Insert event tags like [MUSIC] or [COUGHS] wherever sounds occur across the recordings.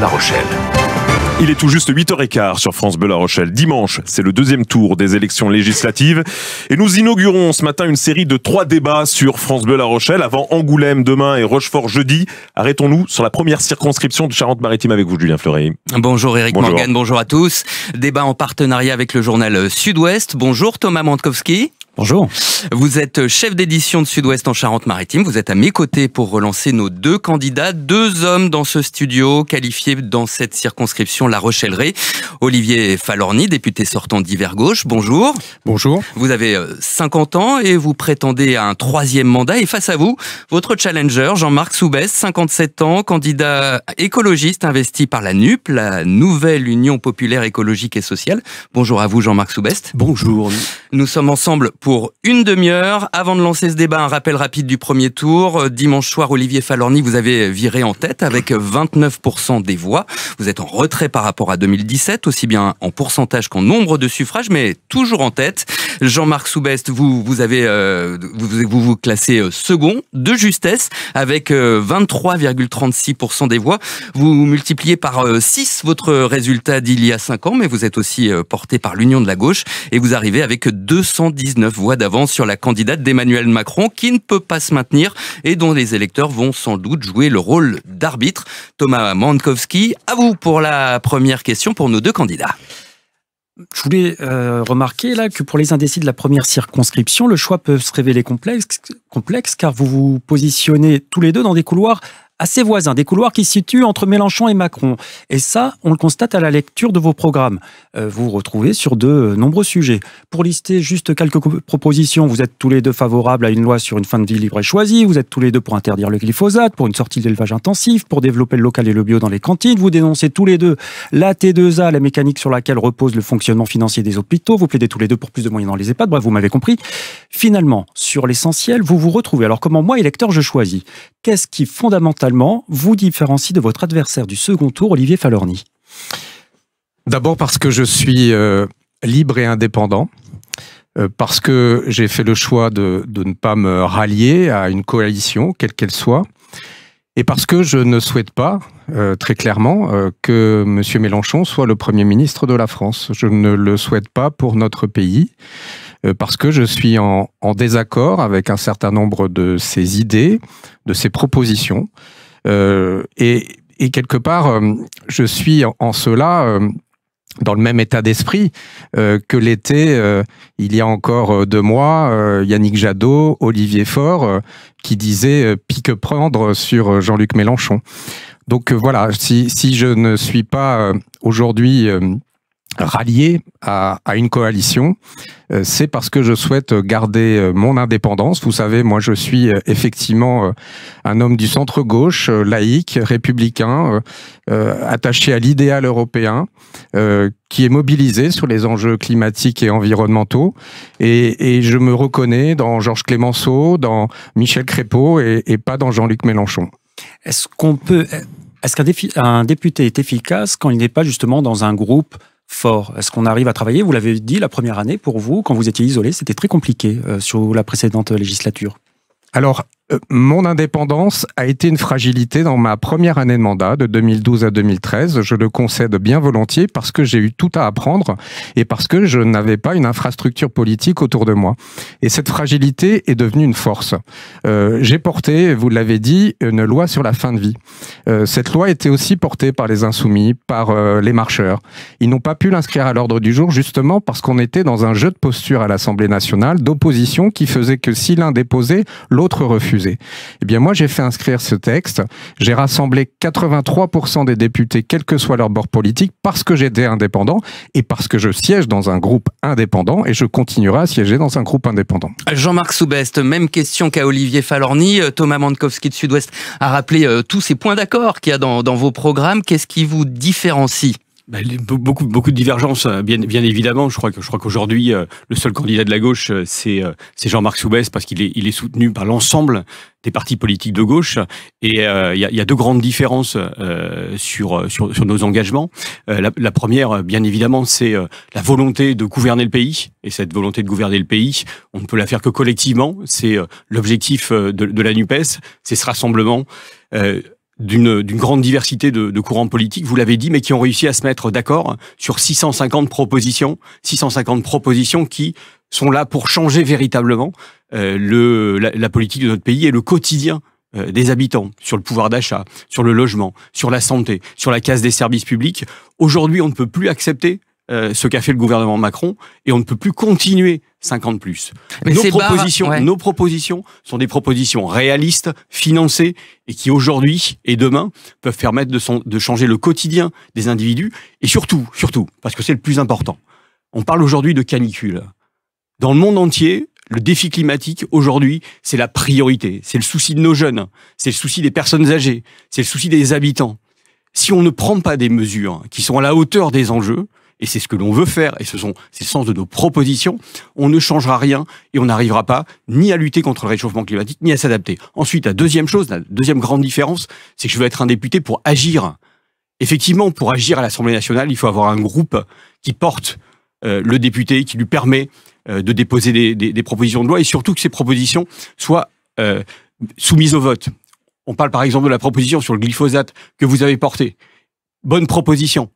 La Rochelle. Il est tout juste 8h15 sur France Bleu La Rochelle. Dimanche, c'est le deuxième tour des élections législatives. Et nous inaugurons ce matin une série de trois débats sur France Bleu La Rochelle avant Angoulême demain et Rochefort jeudi. Arrêtons-nous sur la première circonscription de Charente-Maritime avec vous, Julien Fleury. Bonjour Eric Morgan, bonjour à tous. Débat en partenariat avec le journal Sud-Ouest. Bonjour Thomas Mantkowski. Bonjour. Vous êtes chef d'édition de Sud-Ouest en Charente-Maritime. Vous êtes à mes côtés pour relancer nos deux candidats, deux hommes dans ce studio, qualifiés dans cette circonscription La Rochellerie. Olivier Falorni, député sortant d'hiver gauche. Bonjour. Bonjour. Vous avez 50 euh, ans et vous prétendez à un troisième mandat. Et face à vous, votre challenger, Jean-Marc Soubès, 57 ans, candidat écologiste investi par la NUP, la Nouvelle Union Populaire Écologique et Sociale. Bonjour à vous, Jean-Marc Soubest. Bonjour. Nous sommes ensemble pour une demi-heure. Avant de lancer ce débat, un rappel rapide du premier tour. Euh, dimanche soir, Olivier Falorni, vous avez viré en tête avec 29% des voix. Vous êtes en retrait par rapport à 2017, aussi bien en pourcentage qu'en nombre de suffrages, mais toujours en tête. Jean-Marc Soubest, vous vous avez euh, vous, vous, vous classez euh, second de justesse avec 23,36% des voix. Vous multipliez par 6 votre résultat d'il y a 5 ans, mais vous êtes aussi porté par l'Union de la gauche et vous arrivez avec 219 voix d'avance sur la candidate d'Emmanuel Macron qui ne peut pas se maintenir et dont les électeurs vont sans doute jouer le rôle d'arbitre. Thomas Mankowski, à vous pour la première question pour nos deux candidats. Je voulais euh, remarquer là que pour les indécis de la première circonscription, le choix peut se révéler complexe, complexe car vous vous positionnez tous les deux dans des couloirs à ses voisins, des couloirs qui se situent entre Mélenchon et Macron. Et ça, on le constate à la lecture de vos programmes. vous euh, vous retrouvez sur de euh, nombreux sujets. Pour lister juste quelques propositions, vous êtes tous les deux favorables à une loi sur une fin de vie libre et choisie, vous êtes tous les deux pour interdire le glyphosate, pour une sortie d'élevage intensif, pour développer le local et le bio dans les cantines, vous dénoncez tous les deux la T2A, la mécanique sur laquelle repose le fonctionnement financier des hôpitaux, vous plaidez tous les deux pour plus de moyens dans les EHPAD, bref, vous m'avez compris. Finalement, sur l'essentiel, vous vous retrouvez. Alors comment moi, électeur, je choisis Qu'est-ce qui fondamentalement vous différencie de votre adversaire du second tour, Olivier Falorni D'abord parce que je suis euh, libre et indépendant, euh, parce que j'ai fait le choix de, ne pas me rallier à une coalition, quelle qu'elle soit, et parce que je ne souhaite pas, euh, très clairement, que M. Mélenchon soit le Premier ministre de la France. Je ne le souhaite pas pour notre pays. Euh, parce que je suis en, désaccord avec un certain nombre de ses idées, de ses propositions. Euh, et, quelque part, euh, je suis en, cela dans le même état d'esprit que l'était, il y a encore deux mois, Yannick Jadot, Olivier Faure, qui disaient pique prendre sur Jean-Luc Mélenchon. Donc voilà, si, si, je ne suis pas aujourd'hui rallié à, une coalition, euh, c'est parce que je souhaite garder euh, mon indépendance. Vous savez, moi je suis euh, effectivement un homme du centre-gauche, laïque, républicain, attaché à l'idéal européen, qui est mobilisé sur les enjeux climatiques et environnementaux. Et, je me reconnais dans Georges Clémenceau, dans Michel Crépeau et, et pas dans Jean-Luc Mélenchon. Est-ce qu'on peut... Est-ce qu'un député est efficace quand il n'est pas justement dans un groupe fort Est-ce qu'on arrive à travailler Vous l'avez dit, la première année pour vous, quand vous étiez isolé, c'était très compliqué euh, sur la précédente législature. Alors, euh, mon indépendance a été une fragilité dans ma première année de mandat, de 2012 à 2013. Je le concède bien volontiers parce que j'ai eu tout à apprendre et parce que je n'avais pas une infrastructure politique autour de moi. Et cette fragilité est devenue une force. Euh, j'ai porté, vous l'avez dit, une loi sur la fin de vie. Euh, cette loi était aussi portée par les insoumis, par les marcheurs. Ils n'ont pas pu l'inscrire à l'ordre du jour justement parce qu'on était dans un jeu de posture à l'Assemblée nationale d'opposition qui faisait que si l'un déposait, l'autre refusait. Eh bien, moi, j'ai fait inscrire ce texte. J'ai rassemblé 83% des députés, quel que soit leur bord politique, parce que j'étais indépendant et parce que je siège dans un groupe indépendant et je continuerai à siéger dans un groupe indépendant. Jean-Marc Soubest, même question qu'à Olivier Falorni. Euh, Thomas Mankowski de Sud-Ouest a rappelé euh, tous ces points d'accord qu'il y a dans vos programmes. Qu'est-ce qui vous différencie bah, beaucoup, beaucoup de divergences, euh, bien, bien évidemment. Je crois que je crois qu'aujourd'hui, euh, le seul candidat de la gauche, euh, c'est c'est Jean-Marc Soubès parce qu'il est il est soutenu par l'ensemble des partis politiques de gauche. Et il y, a, y, a deux grandes différences sur, sur, nos engagements. la, première, bien évidemment, c'est la volonté de gouverner le pays. Et cette volonté de gouverner le pays, on ne peut la faire que collectivement. C'est l'objectif de, de la Nupes. C'est ce rassemblement d'une grande diversité de, courants politiques, vous l'avez dit, mais qui ont réussi à se mettre d'accord sur 650 propositions, 650 propositions qui sont là pour changer véritablement euh, le, la, politique de notre pays et le quotidien euh, des habitants, sur le pouvoir d'achat, sur le logement, sur la santé, sur la case des services publics. Aujourd'hui, on ne peut plus accepter euh, ce qu'a fait le gouvernement Macron, et on ne peut plus continuer 50 plus. nos propositions, nos propositions sont des propositions réalistes, financées, et qui aujourd'hui et demain peuvent permettre de, de changer le quotidien des individus, et surtout, surtout, parce que c'est le plus important. On parle aujourd'hui de canicule. Dans le monde entier, le défi climatique, aujourd'hui, c'est la priorité. C'est le souci de nos jeunes. C'est le souci des personnes âgées. C'est le souci des habitants. Si on ne prend pas des mesures qui sont à la hauteur des enjeux, et c'est ce que l'on veut faire, et ce sont c'est sens de nos propositions, on ne changera rien et on n'arrivera pas ni à lutter contre le réchauffement climatique, ni à s'adapter. Ensuite, la deuxième chose, la deuxième grande différence, c'est que je veux être un député pour agir. Effectivement, pour agir à l'Assemblée nationale, il faut avoir un groupe qui porte euh, le député, qui lui permet euh, de déposer des, propositions de loi, et surtout que ces propositions soient euh, soumises au vote. On parle par exemple de la proposition sur le glyphosate que vous avez portée. Bonne proposition.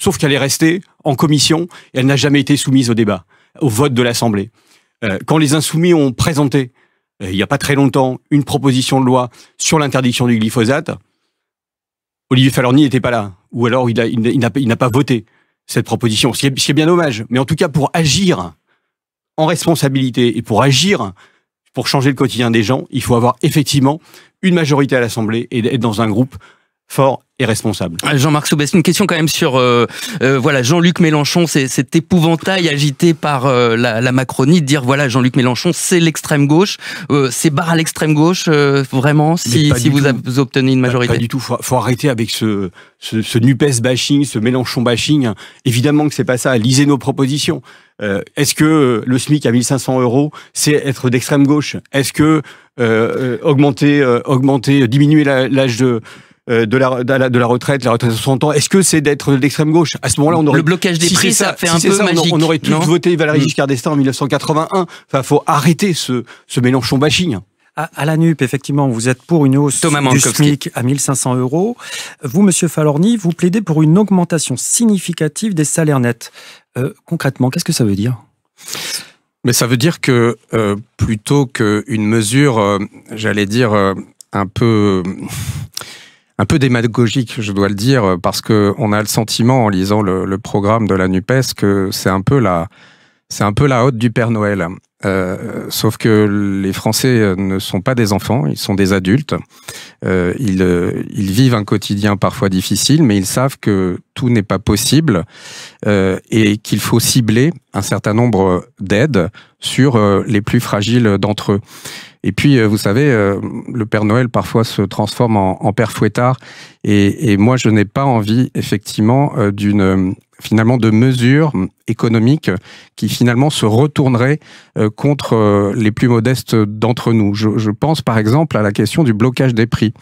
Sauf qu'elle est restée en commission et elle n'a jamais été soumise au débat, au vote de l'Assemblée. Euh, quand les Insoumis ont présenté, euh, il n'y a pas très longtemps, une proposition de loi sur l'interdiction du glyphosate, Olivier Falorni n'était pas là, ou alors il, n'a, pas voté cette proposition, ce qui, est, bien dommage. Mais en tout cas, pour agir en responsabilité et pour agir pour changer le quotidien des gens, il faut avoir effectivement une majorité à l'Assemblée et être dans un groupe fort ah, Jean-Marc Soubès, une question quand même sur euh, euh, voilà Jean-Luc Mélenchon, c'est cet épouvantail agité par euh, la, Macronie de dire voilà Jean-Luc Mélenchon, c'est l'extrême gauche, c'est barre à l'extrême gauche vraiment si, vous, obtenez une majorité. Pas, du tout, faut, faut arrêter avec ce, ce, ce Nupes bashing, ce Mélenchon bashing. Évidemment que c'est pas ça. Lisez nos propositions. Est-ce que le SMIC à 1500 euros, c'est être d'extrême gauche Est-ce que augmenter, augmenter, diminuer l'âge de euh, de la, retraite, la retraite de 60 ans, est-ce que c'est d'être d'extrême gauche À ce moment-là, on aurait le blocage des prix, ça, fait un peu magique. On, aurait tous voté Valérie mm. Giscard d'Estaing en 1981. Enfin, faut arrêter ce, ce Mélenchon bashing. À, la NUP, effectivement, vous êtes pour une hausse Thomas du SMIC à 1500 euros. Vous, Monsieur Falorni, vous plaidez pour une augmentation significative des salaires nets. Euh, concrètement, qu'est-ce que ça veut dire Mais ça veut dire que plutôt euh, plutôt qu'une mesure, j'allais dire un peu un peu démagogique, je dois le dire, parce que on a le sentiment, en lisant le, programme de la NUPES, que c'est un peu la, c'est un peu la haute du Père Noël. Euh, sauf que les Français euh, ne sont pas des enfants, ils sont des adultes. Euh, ils, ils, vivent un quotidien parfois difficile, mais ils savent que tout n'est pas possible et qu'il faut cibler un certain nombre d'aides sur les plus fragiles d'entre eux. Et puis, euh, vous savez, euh, le Père Noël parfois se transforme en, Père Fouettard. Et, moi, je n'ai pas envie, effectivement, euh, d'une finalement de mesures économiques qui finalement se retourneraient contre les plus modestes d'entre nous. Je, pense par exemple à la question du blocage des prix.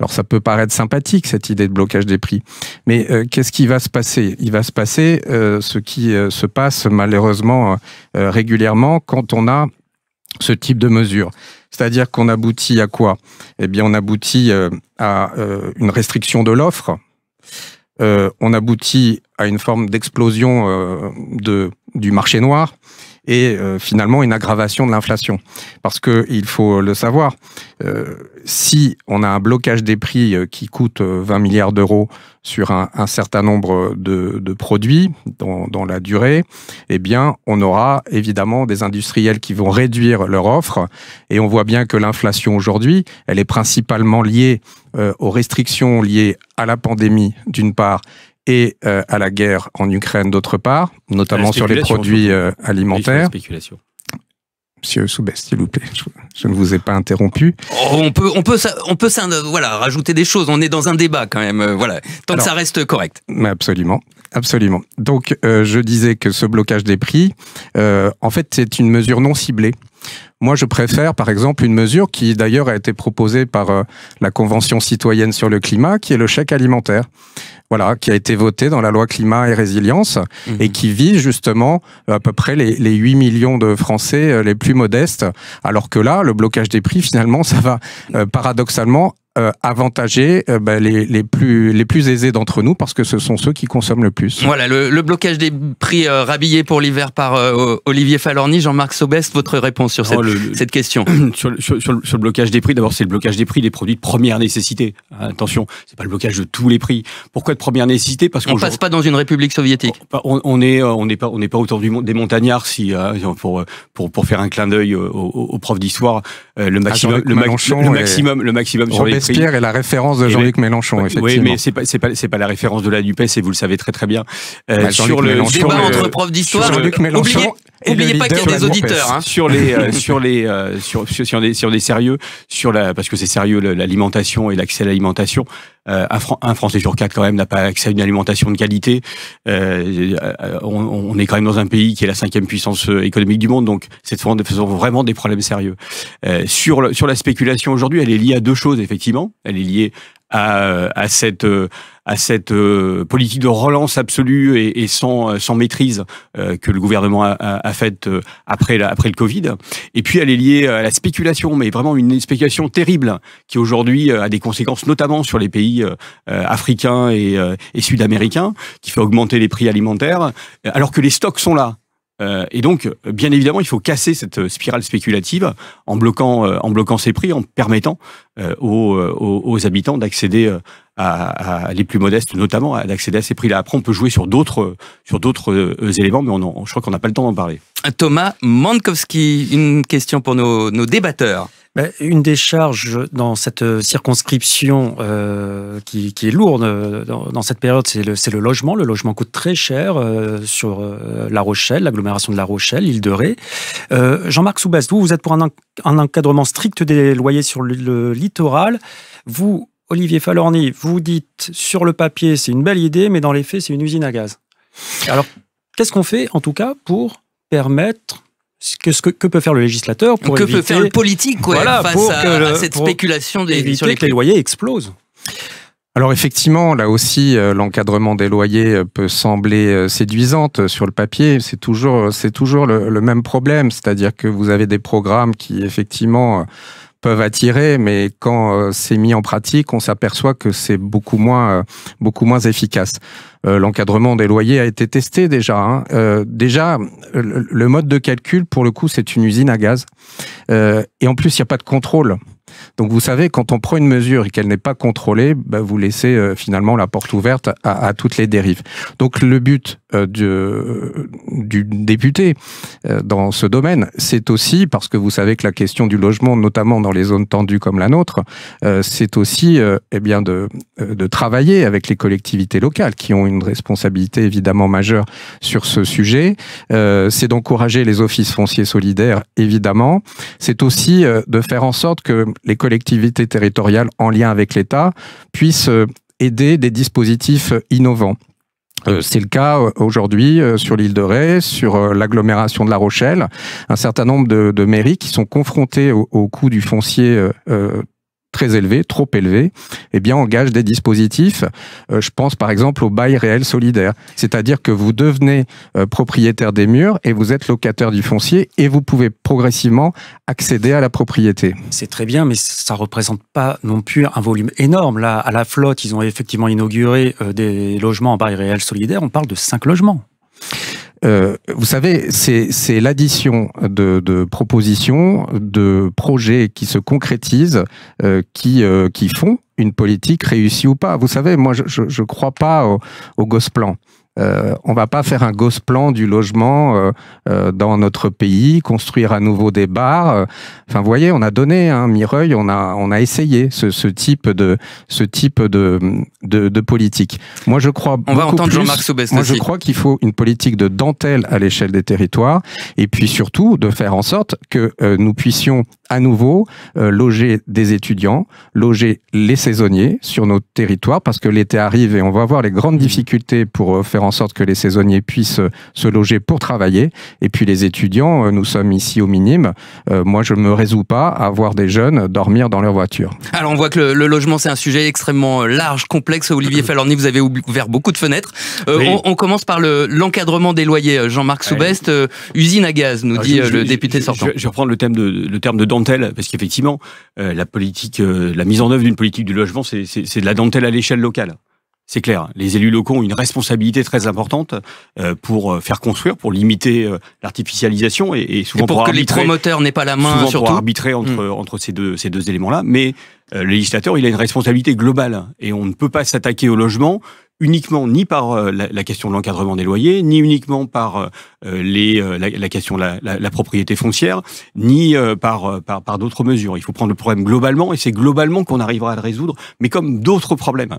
Alors ça peut paraître sympathique cette idée de blocage des prix, mais qu'est-ce qui va se passer Il va se passer ce qui se passe malheureusement régulièrement quand on a ce type de mesures. C'est-à-dire qu'on aboutit à quoi Eh bien, on aboutit euh, à euh, une restriction de l'offre. Euh, on aboutit à une forme d'explosion du marché noir et euh, finalement une aggravation de l'inflation. Parce que il faut le savoir, euh, si on a un blocage des prix euh, qui coûte 20 milliards d'euros sur un, certain nombre de, produits dans, la durée, eh bien, on aura évidemment des industriels qui vont réduire leur offre. Et on voit bien que l'inflation aujourd'hui, elle est principalement liée aux restrictions liées à la pandémie, d'une part, et euh, à la guerre en Ukraine d'autre part, notamment sur les produits euh, alimentaires. Monsieur Soubest, s'il vous plaît, je, ne vous ai pas interrompu. Oh, on peut, on peut, on peut, euh, voilà, rajouter des choses. On est dans un débat quand même. Voilà, tant que ça reste correct. Absolument. Absolument. Donc, euh, je disais que ce blocage des prix, euh, en fait, c'est une mesure non ciblée. Moi, je préfère, par exemple, une mesure qui, d'ailleurs, a été proposée par euh, la Convention citoyenne sur le climat, qui est le chèque alimentaire. Voilà, qui a été voté dans la loi climat et résilience mhm. et qui vise justement à peu près les, les 8 millions de Français les plus modestes. Alors que là, le blocage des prix, finalement, ça va paradoxalement euh, avantager euh, bah, les, les, plus, les plus aisés d'entre nous parce que ce sont ceux qui consomment le plus. Voilà, le, le blocage des prix euh, rabillés pour l'hiver par euh, Olivier Falorni, Jean-Marc Sobest. votre réponse sur cette, cette question [CLEARS THROAT] sur, sur, sur, le, blocage des prix, d'abord c'est le blocage des prix des produits de première nécessité. Hein, attention, c'est pas le blocage de tous les prix. Pourquoi de première nécessité Parce qu'on passe pas dans une république soviétique. On, on est euh, on n'est pas on n'est pas autour du, des montagnards si hein, hein, pour pour pour faire un clin d'œil aux profs d'histoire le maximum le, maximum le maximum le maximum sur les Pierre est la référence de Jean-Luc Mélenchon, oui, effectivement. Oui, mais c'est pas, pas, pas, la référence de la NUPES et vous le savez très très bien. Euh, bah, sur le débat entre profs d'histoire, Jean-Luc euh, Mélenchon. Oubliez, pas qu'il y a des auditeurs hein. sur les euh, sur les euh, sur, sur, sur, des sur des sérieux sur la parce que c'est sérieux l'alimentation et l'accès à l'alimentation euh, un, Français sur quatre quand même n'a pas accès à une alimentation de qualité. Euh, euh, on, est quand même dans un pays qui est la cinquième puissance économique du monde, donc cette forme de façon vraiment des problèmes sérieux. sur sur la spéculation aujourd'hui, elle est liée à deux choses effectivement. Elle est liée à, à cette à cette euh, politique de relance absolue et, et sans, euh, sans maîtrise euh, que le gouvernement a, a, faite après, après le Covid. Et puis elle est liée à la spéculation, mais vraiment une spéculation terrible qui aujourd'hui a des conséquences notamment sur les pays africains et, et sud-américains, qui fait augmenter les prix alimentaires, alors que les stocks sont là et donc, bien évidemment, il faut casser cette spirale spéculative en bloquant, en bloquant ses prix, en permettant euh, euh, aux, habitants d'accéder euh, à, les plus modestes, notamment d'accéder à ces prix-là. Après, on peut jouer sur d'autres sur d'autres éléments, mais on je crois qu'on n'a pas le temps d'en parler. Thomas Mankowski, une question pour nos, débatteurs. Ben, une des charges dans cette circonscription qui, est lourde dans, cette période, c'est le, logement. Le logement coûte très cher sur La Rochelle, l'agglomération de La Rochelle, l'île de Ré. Jean-Marc Soubastou, vous êtes pour un, un, encadrement strict des loyers sur le littoral. Vous, Olivier Falorni, vous dites sur le papier c'est une belle idée, mais dans les faits c'est une usine à gaz. Alors qu'est-ce qu'on fait en tout cas pour permettre que, ce que, que, peut faire le législateur pour que peut faire le politique face à, cette spéculation des sur les que les loyers explosent. Alors effectivement, là aussi, euh, l'encadrement des loyers euh, peut sembler euh, séduisante sur le papier. C'est toujours, c'est toujours le, même problème, c'est-à-dire que vous avez des programmes qui effectivement peuvent attirer, mais quand euh, c'est mis en pratique, on s'aperçoit que c'est beaucoup moins, euh, beaucoup moins efficace. Euh, l'encadrement des loyers a été testé déjà. Hein. déjà, le mode de calcul, pour le coup, c'est une usine à gaz. et en plus, il n'y a pas de contrôle. Donc vous savez, quand on prend une mesure et qu'elle n'est pas contrôlée, ben, vous laissez euh, finalement la porte ouverte à, toutes les dérives. Donc le but euh, du, du, député euh, dans ce domaine, c'est aussi, parce que vous savez que la question du logement, notamment dans les zones tendues comme la nôtre, euh, c'est aussi eh bien de, de travailler avec les collectivités locales qui ont une responsabilité évidemment majeure sur ce sujet. c'est d'encourager les offices fonciers solidaires, évidemment. C'est aussi de faire en sorte que les collectivités territoriales en lien avec l'État puissent euh, aider des dispositifs euh, innovants. Euh, c'est le cas aujourd'hui sur l'île de Ré, sur l'agglomération de La Rochelle. Un certain nombre de, mairies qui sont confrontées au, coût du foncier très élevé, trop élevé, eh bien engage des dispositifs. Euh, je pense par exemple au bail réel solidaire, c'est-à-dire que vous devenez euh, propriétaire des murs et vous êtes locataire du foncier et vous pouvez progressivement accéder à la propriété. C'est très bien, mais ça représente pas non plus un volume énorme. Là, à la flotte, ils ont effectivement inauguré euh, des logements en bail réel solidaire. On parle de cinq logements. Euh, vous savez, c'est l'addition de, propositions, de projets qui se concrétisent, euh, euh, qui, font une politique réussie ou pas. Vous savez, moi, je ne crois pas au, au Gosplan. Euh, on va pas faire un plan du logement euh, euh, dans notre pays, construire à nouveau des bars. Enfin, vous voyez, on a donné, un hein, Mireuil, on a, on a essayé ce, type de, ce type de, politique. Moi, je crois. On va entendre Jean-Marc Moi, je crois qu'il faut une politique de dentelle à l'échelle des territoires, et puis surtout de faire en sorte que nous puissions à nouveau loger des étudiants, loger les saisonniers sur nos territoires, parce que l'été arrive et on va avoir les grandes difficultés pour faire en sorte que les saisonniers puissent euh, se loger pour travailler. Et puis les étudiants, euh, nous sommes ici au minimum. Euh, moi, je ne me résous pas à voir des jeunes dormir dans leur voiture. Alors, on voit que le, logement, c'est un sujet extrêmement large, complexe. Olivier Falorni, vous avez ouvert beaucoup de fenêtres. on, commence par l'encadrement des loyers. Jean-Marc Soubest, usine à gaz, nous dit le député je, sortant. Je, vais reprendre le, le terme de dentelle, parce qu'effectivement, la politique, la mise en œuvre d'une politique du logement, c'est de la dentelle à l'échelle locale. C'est clair, les élus locaux ont une responsabilité très importante euh, pour euh, faire construire, pour limiter euh, l'artificialisation et, souvent et pour, pour, que les promoteurs pas la main souvent pour arbitrer entre, hmm. entre ces deux, ces deux éléments-là. Mais le législateur, il a une responsabilité globale et on ne peut pas s'attaquer au logement uniquement ni par euh, la, question de l'encadrement des loyers, ni uniquement par euh, euh, les, la, question de la, propriété foncière, ni par, par, d'autres mesures. Il faut prendre le problème globalement, et c'est globalement qu'on arrivera à le résoudre, mais comme d'autres problèmes.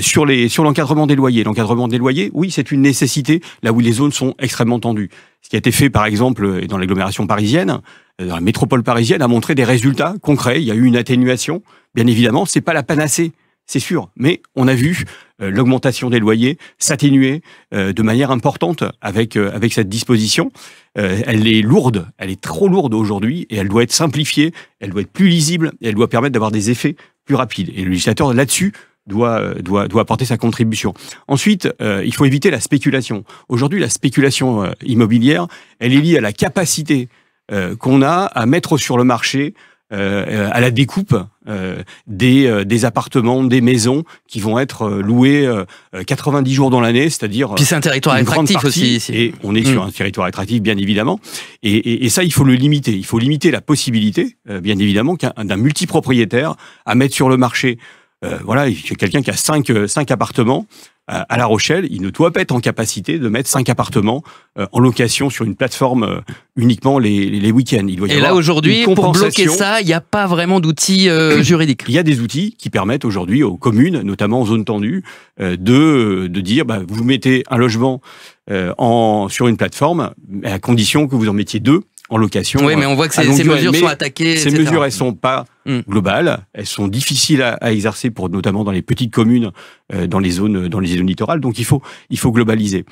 sur les sur l'encadrement des loyers, l'encadrement des loyers, oui, c'est une nécessité là où les zones sont extrêmement tendues. Ce qui a été fait, par exemple, dans l'agglomération parisienne, dans la métropole parisienne, a montré des résultats concrets. Il y a eu une atténuation. Bien évidemment, c'est pas la panacée c'est sûr. Mais on a vu euh, l'augmentation des loyers s'atténuer euh, de manière importante avec, euh, avec cette disposition. elle est lourde, elle est trop lourde aujourd'hui et elle doit être simplifiée, elle doit être plus lisible elle doit permettre d'avoir des effets plus rapides. Et le législateur, là-dessus, doit, doit, doit apporter sa contribution. Ensuite, il faut éviter la spéculation. Aujourd'hui, la spéculation immobilière, elle est liée à la capacité qu'on a à mettre sur le marché à la découpe euh, des, euh, des, appartements, des maisons qui vont être euh, loués 90 jours dans l'année, c'est-à-dire. Puis c'est un territoire attractif aussi. Et on est sur mm. un territoire attractif, bien évidemment. Et, et, ça, il faut le limiter. Il faut limiter la possibilité, bien évidemment, d'un multipropriétaire à mettre sur le marché. voilà, il y a quelqu'un qui a 5 cinq, cinq appartements à La Rochelle, il ne doit pas être en capacité de mettre cinq appartements euh, en location sur une plateforme euh, uniquement les, week-ends. Il doit y Et là aujourd'hui, pour bloquer ça, il n'y a pas vraiment d'outils euh, [CLEARS THROAT] juridiques. Il y a des outils qui permettent aujourd'hui aux communes, notamment en zone tendue, de, de dire bah, vous mettez un logement en, sur une plateforme à condition que vous en mettiez deux en location. Oui, mais on euh, voit que ces, mesures sont attaquées. Ces mesures, elles sont mm. pas globales, elles sont difficiles à, exercer pour notamment dans les petites communes, euh, dans les zones, dans les zones littorales. Donc il faut, il faut globaliser.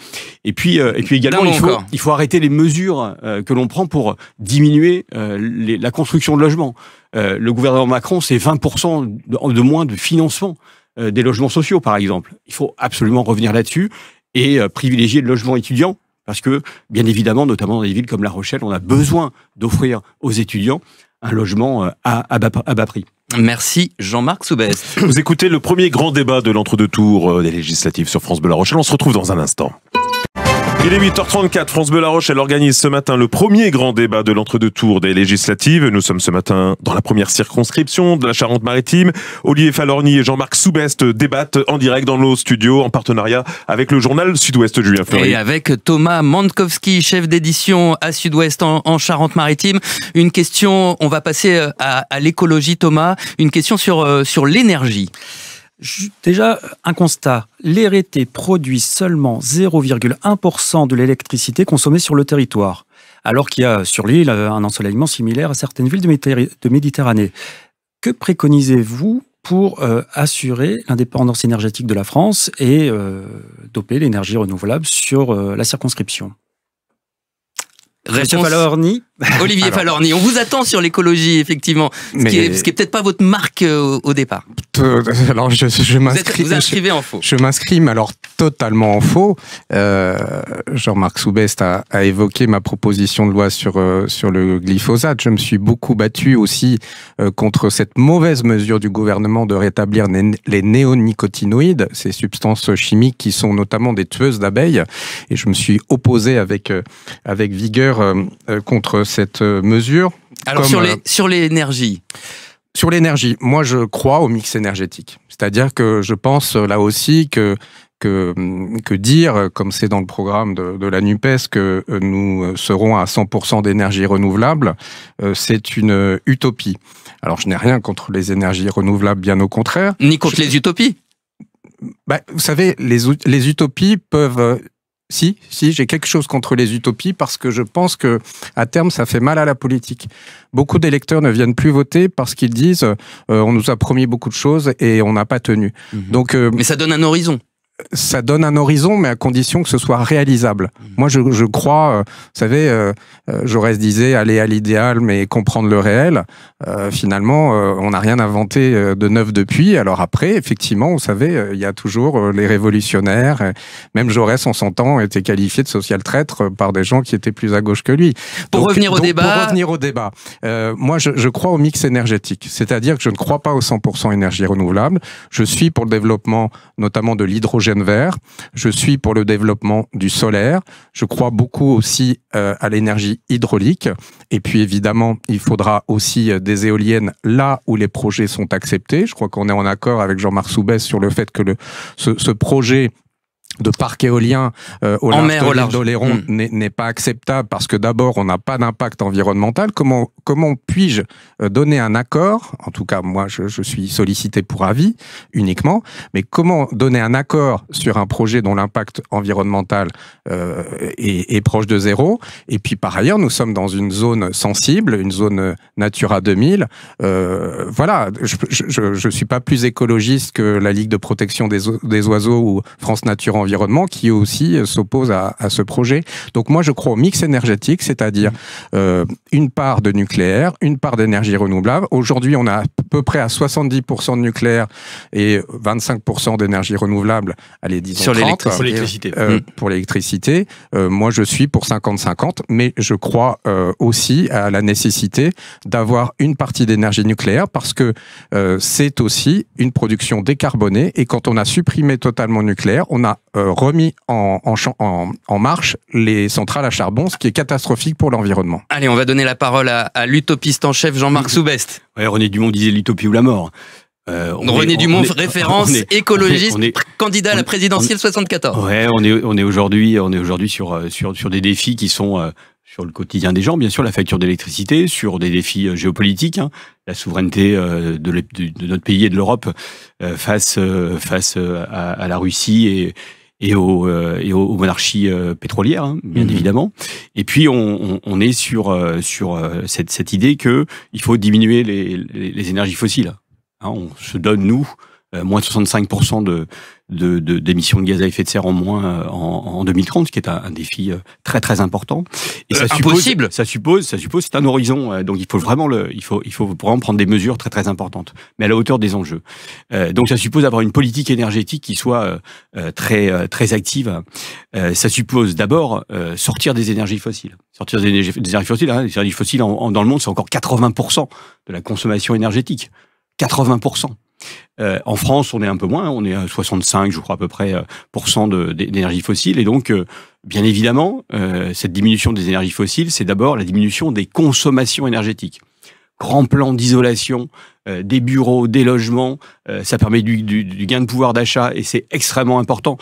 Et puis, euh, et puis également, il faut, il faut arrêter les mesures que l'on prend pour diminuer la construction de logements. le gouvernement Macron, c'est 20% de, de, moins de financement des logements sociaux, par exemple. Il faut absolument revenir là-dessus et privilégier le logement étudiant parce que, bien évidemment, notamment dans des villes comme La Rochelle, on a besoin d'offrir aux étudiants un logement euh, à, bas, prix. Merci Jean-Marc Soubès Vous écoutez le premier grand débat de l'entre-deux-tours euh, des législatives sur France de La Rochelle. On se retrouve dans un instant. Il est 8h34, France Bleu elle organise ce matin le premier grand débat de l'entre-deux tours des législatives. Nous sommes ce matin dans la première circonscription de la Charente-Maritime. Olivier Falorni et Jean-Marc Soubest débattent en direct dans nos studios en partenariat avec le journal Sud-Ouest Julien Fleury. Et avec Thomas Mandkowski, chef d'édition à Sud-Ouest en, Charente-Maritime. Une question, on va passer euh, à, l'écologie Thomas, une question sur, euh, sur l'énergie. Déjà, un constat, l'RT produit seulement 0,1% de l'électricité consommée sur le territoire, alors qu'il y a sur l'île euh, un ensoleillement similaire à certaines villes de Méditerranée. Que préconisez-vous pour euh, assurer l'indépendance énergétique de la France et euh, doper l'énergie renouvelable sur la circonscription Réponse... Falorni. [LAUGHS] Olivier Falorni. On vous attend sur l'écologie, effectivement. Ce qui n'est peut-être pas votre marque euh, au départ. Alors, je, m'inscris. Vous, vous, inscrivez en faux. Je, m'inscris, mais alors totalement en faux. Euh, Jean-Marc Soubest a, évoqué ma proposition de loi sur, euh, sur le glyphosate. Je me suis beaucoup battu aussi contre cette mauvaise mesure du gouvernement de rétablir les, néonicotinoïdes, ces substances chimiques qui sont notamment des tueuses d'abeilles. Et je me suis opposé avec, avec vigueur euh, euh, contre cette euh, mesure. Alors sur, sur l'énergie sur l'énergie, moi je crois au mix énergétique. C'est-à-dire que je pense là aussi que que, hum, que, dire, comme c'est dans le programme de, la NUPES, que nous serons à 100% d'énergie renouvelable, c'est une utopie. Alors je n'ai rien contre les énergies renouvelables, bien au contraire. Ni contre les utopies bah, vous savez, les, les utopies peuvent si, si, j'ai quelque chose contre les utopies parce que je pense que à terme ça fait mal à la politique. Beaucoup d'électeurs ne viennent plus voter parce qu'ils disent euh, on nous a promis beaucoup de choses et on n'a pas tenu. Mhm. Donc, euh, mais ça donne un horizon ça donne un horizon, mais à condition que ce soit réalisable. Mmh. Moi, je, je crois, euh, vous savez, euh, euh, Jaurès disait aller à l'idéal, mais comprendre le réel. Euh, finalement, on n'a rien inventé de neuf depuis. Alors après, effectivement, vous savez, il y a toujours les révolutionnaires. Même Jaurès, son temps était qualifié de social traître par des gens qui étaient plus à gauche que lui. Pour revenir au débat. Pour revenir au débat. moi, je, je crois au mix énergétique. C'est-à-dire que je ne crois pas au 100% énergie renouvelable. Je suis pour le développement, notamment de l'hydrogène je suis pour le développement du solaire, je crois beaucoup aussi euh, à l'énergie hydraulique, et puis évidemment, il faudra aussi euh, des éoliennes là où les projets sont acceptés. Je crois qu'on est en accord avec Jean-Marc Soubès sur le fait que ce projet de parc éolien euh, au en large mer, de d'Oléron hmm. n'est pas acceptable parce que d'abord on n'a pas d'impact environnemental. Comment comment puis-je euh, donner un accord En tout cas, moi je, je, suis sollicité pour avis uniquement, mais comment donner un accord sur un projet dont l'impact environnemental euh, est, est, proche de zéro Et puis par ailleurs, nous sommes dans une zone sensible, une zone Natura 2000. voilà, je, je, je suis pas plus écologiste que la Ligue de protection des, des oiseaux ou France Nature environnement qui aussi euh, s'oppose à, ce projet. Donc moi, je crois au mix énergétique, c'est-à-dire mm. euh, une part de nucléaire, une part d'énergie renouvelable. Aujourd'hui, on a à peu près à 70% de nucléaire et 25% d'énergie renouvelable. Allez, disons Sur l'électricité. Euh, mm. pour l'électricité. moi, je suis pour 50-50, mais je crois aussi à la nécessité d'avoir une partie d'énergie nucléaire parce que c'est aussi une production décarbonée. Et quand on a supprimé totalement le nucléaire, on a euh, remis en, en, en, marche les centrales à charbon, ce qui est catastrophique pour l'environnement. Allez, on va donner la parole à, l'utopiste en chef Jean-Marc Soubest. Ouais, René Dumont disait l'utopie ou la mort. René Dumont, référence écologiste, candidat à la présidentielle 74. Ouais, on est, on est aujourd'hui, on est aujourd'hui sur, euh, sur, sur des défis qui sont euh, sur le quotidien des gens, bien sûr, la facture d'électricité, sur des défis géopolitiques, hein. la souveraineté de, notre pays et de l'Europe face, face à, la Russie et et aux, euh, et aux monarchies euh, pétrolières, hein, bien mhm. évidemment. Et puis on, on est sur, euh, sur cette, cette, idée que il faut diminuer les, les, énergies fossiles. Hein, on se donne nous moins 65% de, de, d'émissions de, gaz à effet de serre en moins euh, en, en 2030, ce qui est un, défi euh, très très important. Et ça euh, suppose, impossible. Ça suppose, ça suppose, c'est un horizon. Donc il faut vraiment le, il faut, il faut vraiment prendre des mesures très très importantes, mais à la hauteur des enjeux. donc ça suppose avoir une politique énergétique qui soit très très active. ça suppose d'abord sortir des énergies fossiles. Sortir des énergies, fossiles, hein, les énergies fossiles dans le monde, c'est encore 80% de la consommation énergétique. 80%. Euh, en France, on est un peu moins, on est à 65, je crois à peu près, euh, d'énergie fossile. Et donc, euh, bien évidemment, euh, cette diminution des énergies fossiles, c'est d'abord la diminution des consommations énergétiques grand plan d'isolation euh, des bureaux, des logements. Euh, ça permet du, gain de pouvoir d'achat et c'est extrêmement important.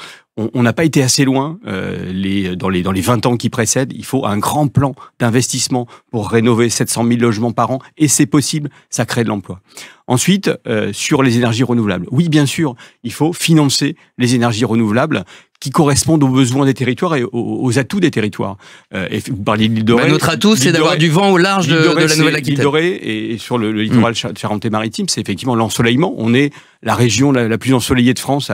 On n'a pas été assez loin euh, les, dans, les, dans les 20 ans qui précèdent. Il faut un grand plan d'investissement pour rénover 700 000 logements par an et c'est possible, ça crée de l'emploi. Ensuite, sur les énergies renouvelables. Oui, bien sûr, il faut financer les énergies renouvelables qui correspondent aux besoins des territoires et aux, atouts des territoires. Euh, et vous parliez de l'île Dorée. Bah, notre atout, c'est d'avoir du vent au large de, la Nouvelle-Aquitaine. L'île Dorée et, sur le, littoral mm. charentais-maritime, c'est effectivement l'ensoleillement. On est la région la, plus ensoleillée de France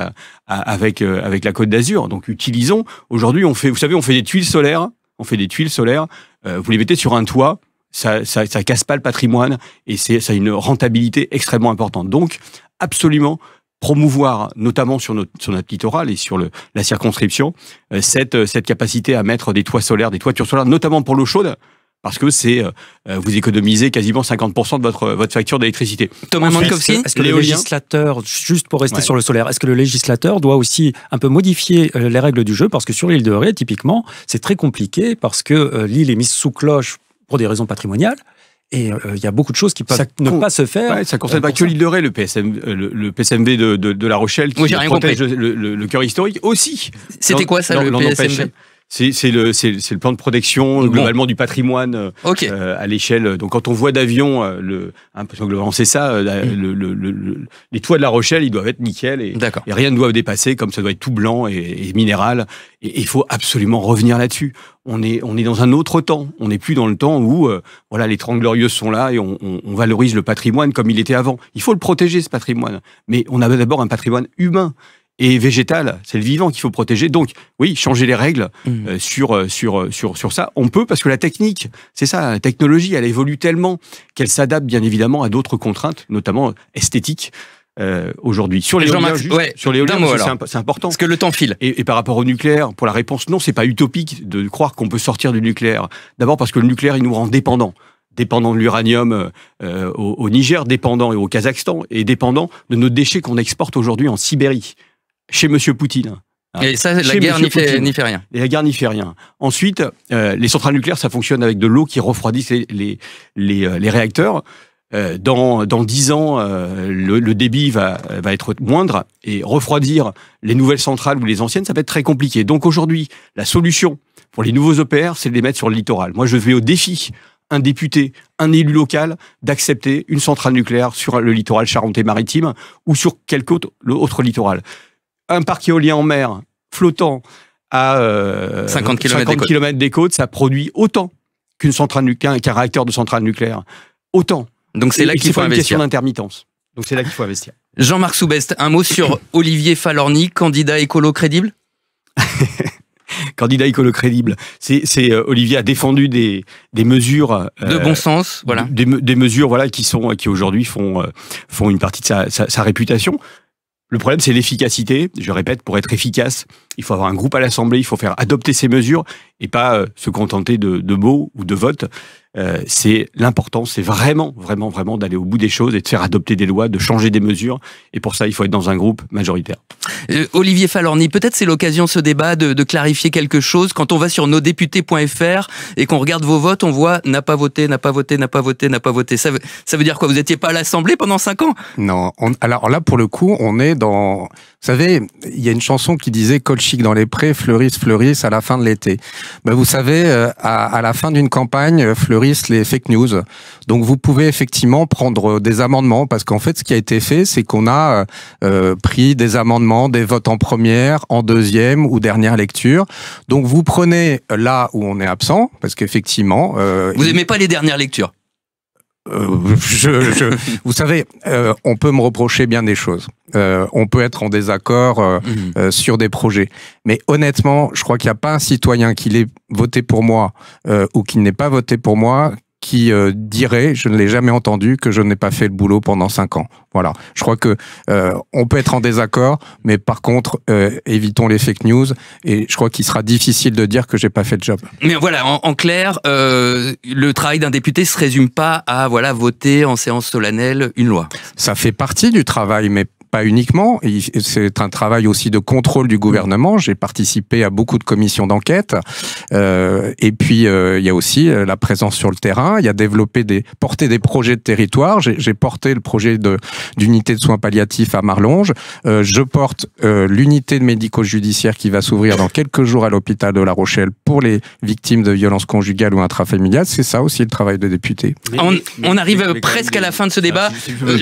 avec euh, avec la Côte d'Azur. Donc utilisons. Aujourd'hui, on fait, vous savez, on fait des tuiles solaires. On fait des tuiles solaires. Euh, vous les mettez sur un toit. Ça, ça, ça casse pas le patrimoine et c'est ça a une rentabilité extrêmement importante. Donc, absolument promouvoir, notamment sur notre, sur notre littoral et sur le, la circonscription, euh, cette, euh, cette capacité à mettre des toits solaires, des toitures solaires, notamment pour l'eau chaude, parce que c'est euh, vous économisez quasiment 50% de votre votre facture d'électricité. Thomas Mankowski, est-ce que le législateur, juste pour rester sur le solaire, est-ce que le législateur doit aussi un peu modifier les règles du jeu parce que sur l'île de Ré, typiquement, c'est très compliqué parce que l'île est mise sous cloche pour des raisons patrimoniales et euh, il y a beaucoup de choses qui peuvent ne pas se faire. ça ne concerne pas euh, que l'île de Ré, le, le, PSMV de, La Rochelle, qui protège le, cœur historique aussi. C'était quoi ça, le PSMV c'est le, plan de protection globalement du patrimoine euh, à l'échelle. Donc quand on voit d'avion, le, hein, parce que c'est ça, mm. le, les toits de La Rochelle, ils doivent être nickel et, rien ne doit dépasser, comme ça doit être tout blanc et minéral. Et il faut absolument revenir là-dessus on est, on est dans un autre temps. On n'est plus dans le temps où euh, voilà, les 30 Glorieuses sont là et on, valorise le patrimoine comme il était avant. Il faut le protéger, ce patrimoine. Mais on a d'abord un patrimoine humain et végétal. C'est le vivant qu'il faut protéger. Donc, oui, changer les règles mmh. euh, sur, euh, sur, sur, sur ça, on peut parce que la technique, c'est ça, la technologie, elle évolue tellement qu'elle s'adapte bien évidemment à d'autres contraintes, notamment esthétiques. Euh, aujourd'hui. Sur les ouais, sur l'éolien, c'est important. Parce que le temps file. Et, par rapport au nucléaire, pour la réponse, non, c'est pas utopique de croire qu'on peut sortir du nucléaire. D'abord parce que le nucléaire, il nous rend dépendants dépendant de l'uranium euh, au, Niger, dépendant et au Kazakhstan, et dépendant de nos déchets qu'on exporte aujourd'hui en Sibérie, chez Monsieur Poutine. Hein. et ça, la guerre n'y fait, rien. Et la guerre n'y fait rien. Ensuite, euh, les centrales nucléaires, ça fonctionne avec de l'eau qui refroidit les, les, les réacteurs. Euh, dans dans dix ans, euh, le, débit va va être moindre et refroidir les nouvelles centrales ou les anciennes, ça va être très compliqué. Donc aujourd'hui, la solution pour les nouveaux OPR, e c'est de les mettre sur le littoral. Moi, je vais au défi un député, un élu local, d'accepter une centrale nucléaire sur le littoral charentais-maritime ou sur quelque autre, autre littoral. Un parc éolien en mer flottant à 50, euh, km, des côtes, ça produit autant qu'une centrale qu'un réacteur de centrale nucléaire. Autant. Donc c'est là qu'il faut investir. C'est Donc c'est là qu'il faut investir. Jean-Marc Soubest, un mot sur [COUGHS] Olivier Falorni, candidat écolo crédible [LAUGHS] candidat écolo crédible. C'est euh, Olivier a défendu des, des mesures euh, de bon sens, voilà, des, mesures voilà qui sont qui aujourd'hui font euh, font une partie de sa, réputation. Le problème, c'est l'efficacité. Je répète, pour être efficace, il faut avoir un groupe à l'Assemblée, il faut faire adopter ces mesures et pas se contenter de, de mots ou de votes. Euh, c'est l'important, c'est vraiment, vraiment, vraiment d'aller au bout des choses et de faire adopter des lois, de changer des mesures. Et pour ça, il faut être dans un groupe majoritaire. Euh, Olivier Falorni, peut-être c'est l'occasion ce débat de, clarifier quelque chose. Quand on va sur nosdéputés.fr et qu'on regarde vos votes, on voit n'a pas voté, n'a pas voté, n'a pas voté, n'a pas voté. Ça veut, ça veut dire quoi Vous n'étiez pas à l'Assemblée pendant cinq ans Non. alors là, pour le coup, on est dans vous savez, il y a une chanson qui disait Colchic dans les prés fleurissent, fleurissent à la fin de l'été. Ben, vous savez, euh, à, la fin d'une campagne euh, fleurissent les fake news. Donc vous pouvez effectivement prendre euh, des amendements parce qu'en fait, ce qui a été fait, c'est qu'on a pris des amendements, des votes en première, en deuxième ou dernière lecture. Donc vous prenez là où on est absent parce qu'effectivement, vous n'aimez pas les dernières lectures. Euh, je, vous savez, euh, on peut me reprocher bien des choses. Euh, on peut être en désaccord mhm. sur des projets. Mais honnêtement, je crois qu'il n'y a pas un citoyen qui l'ait voté pour moi ou qui n'ait pas voté pour moi qui euh, dirait, je ne l'ai jamais entendu, que je n'ai pas fait le boulot pendant cinq ans. Voilà. Je crois que euh, on peut être en désaccord, mais par contre, euh, évitons les fake news. Et je crois qu'il sera difficile de dire que j'ai pas fait le job. Mais voilà, en, en clair, le travail d'un député se résume pas à voilà voter en séance solennelle une loi. Ça fait partie du travail, mais pas uniquement. C'est un travail aussi de contrôle du gouvernement. J'ai participé à beaucoup de commissions d'enquête. Euh, et puis, euh, il y a aussi euh, la présence sur le terrain. Il y a développé des, porté des projets de territoire. J'ai porté le projet d'unité de, soins palliatifs à Marlonge. Euh, je porte l'unité médico-judiciaire qui va s'ouvrir dans quelques jours à l'hôpital de La Rochelle pour les victimes de violences conjugales ou intrafamiliales. C'est ça aussi le travail de député. on, on arrive presque à la fin de ce débat.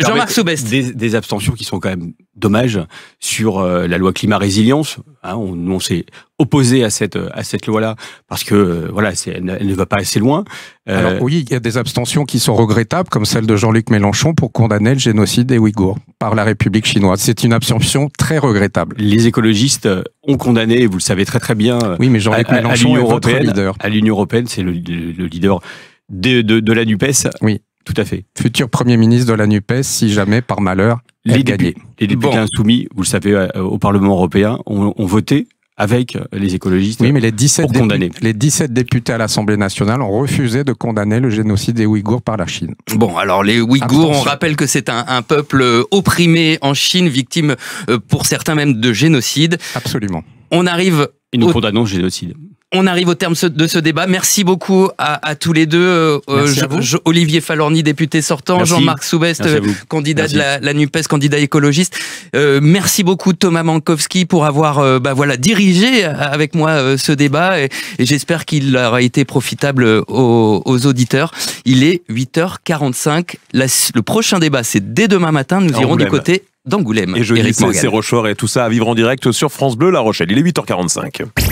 Jean-Marc Soubest. Des, des abstentions qui sont quand même dommage sur euh, la loi climat résilience. Hein, on, on s'est opposé à cette à cette loi-là parce que euh, voilà, elle, elle, ne va pas assez loin. Euh, Alors oui, il y a des abstentions qui sont regrettables, comme celle de Jean-Luc Mélenchon pour condamner le génocide des Ouïghours par la République chinoise. C'est une abstention très regrettable. Les écologistes ont condamné, vous le savez très très bien. Oui, mais Jean-Luc Mélenchon à, à leader. À l'Union européenne, c'est le, leader de, de, de, la NUPES. Oui. Tout à fait. Futur Premier ministre de la NUPES, si jamais, par malheur, les gagné. Les députés insoumis, vous le savez, euh, au Parlement européen, ont, voté avec les écologistes oui, mais les 17 Les 17 députés à l'Assemblée nationale ont refusé de condamner le génocide des Ouïghours par la Chine. Bon, alors les Ouïghours, on rappelle que c'est un, peuple euh, opprimé en Chine, victime euh, pour certains même de génocide. Absolument. On arrive... Et nous condamnons le génocide on arrive au terme de ce débat. Merci beaucoup à, tous les deux. Euh, euh, Olivier Falorni, député sortant, Jean-Marc Soubest, euh, candidat de la, NUPES, candidat écologiste. merci beaucoup Thomas Mankowski pour avoir bah, voilà, dirigé avec moi ce débat et, j'espère qu'il aura été profitable aux, auditeurs. Il est 8h45. le prochain débat, c'est dès demain matin. Nous irons du côté d'Angoulême. Et je dis c'est et tout ça à vivre en direct sur France Bleu La Rochelle. Il est 8h45.